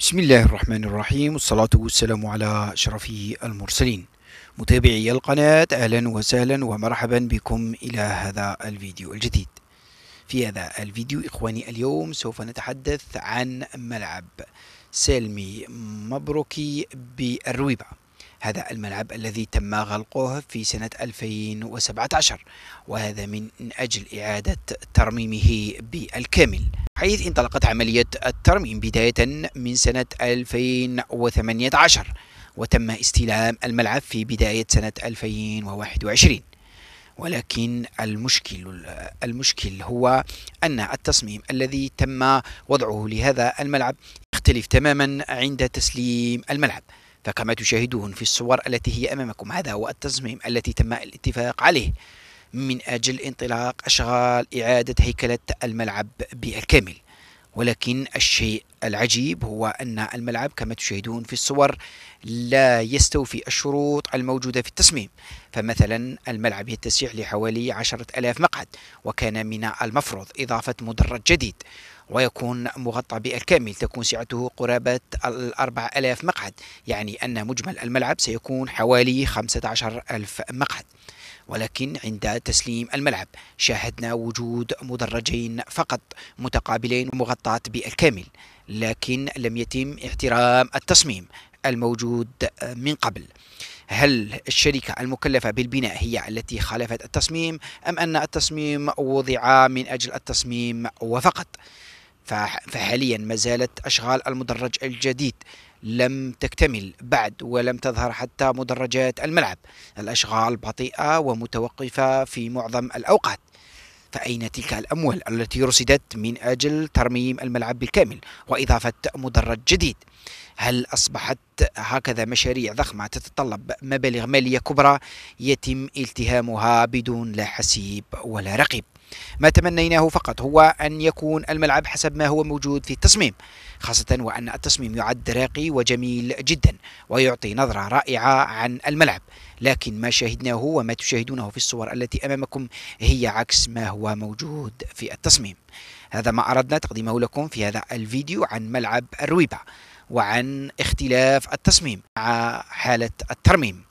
بسم الله الرحمن الرحيم والصلاة والسلام على شرف المرسلين متابعي القناة أهلا وسهلا ومرحبا بكم إلى هذا الفيديو الجديد في هذا الفيديو إخواني اليوم سوف نتحدث عن ملعب سالمي مبروكي بالرويبة هذا الملعب الذي تم غلقه في سنة 2017 وهذا من أجل إعادة ترميمه بالكامل حيث انطلقت عملية الترميم بداية من سنة 2018 وتم استلام الملعب في بداية سنة 2021 ولكن المشكل المشكل هو أن التصميم الذي تم وضعه لهذا الملعب يختلف تماما عند تسليم الملعب فكما تشاهدون في الصور التي هي أمامكم هذا هو التصميم التي تم الاتفاق عليه من أجل انطلاق أشغال إعادة هيكلة الملعب بالكامل ولكن الشيء العجيب هو أن الملعب كما تشاهدون في الصور لا يستوفي الشروط الموجودة في التصميم فمثلا الملعب يتسع لحوالي عشرة ألاف مقعد وكان من المفروض إضافة مدرج جديد ويكون مغطى بالكامل تكون سعته قرابة الأربع ألاف مقعد يعني أن مجمل الملعب سيكون حوالي خمسة عشر ألف مقعد ولكن عند تسليم الملعب شاهدنا وجود مدرجين فقط متقابلين ومغطاة بالكامل لكن لم يتم احترام التصميم الموجود من قبل هل الشركة المكلفة بالبناء هي التي خالفت التصميم أم أن التصميم وضع من أجل التصميم وفقط فحاليا ما زالت أشغال المدرج الجديد لم تكتمل بعد ولم تظهر حتى مدرجات الملعب الأشغال بطيئة ومتوقفة في معظم الأوقات فأين تلك الأموال التي رصدت من أجل ترميم الملعب بالكامل وإضافة مدرج جديد هل أصبحت هكذا مشاريع ضخمة تتطلب مبالغ مالية كبرى يتم التهامها بدون لا حسيب ولا رقيب ما تمنيناه فقط هو أن يكون الملعب حسب ما هو موجود في التصميم خاصة وأن التصميم يعد راقي وجميل جدا ويعطي نظرة رائعة عن الملعب لكن ما شاهدناه وما تشاهدونه في الصور التي أمامكم هي عكس ما هو موجود في التصميم هذا ما أردنا تقديمه لكم في هذا الفيديو عن ملعب الرويبة وعن اختلاف التصميم مع حالة الترميم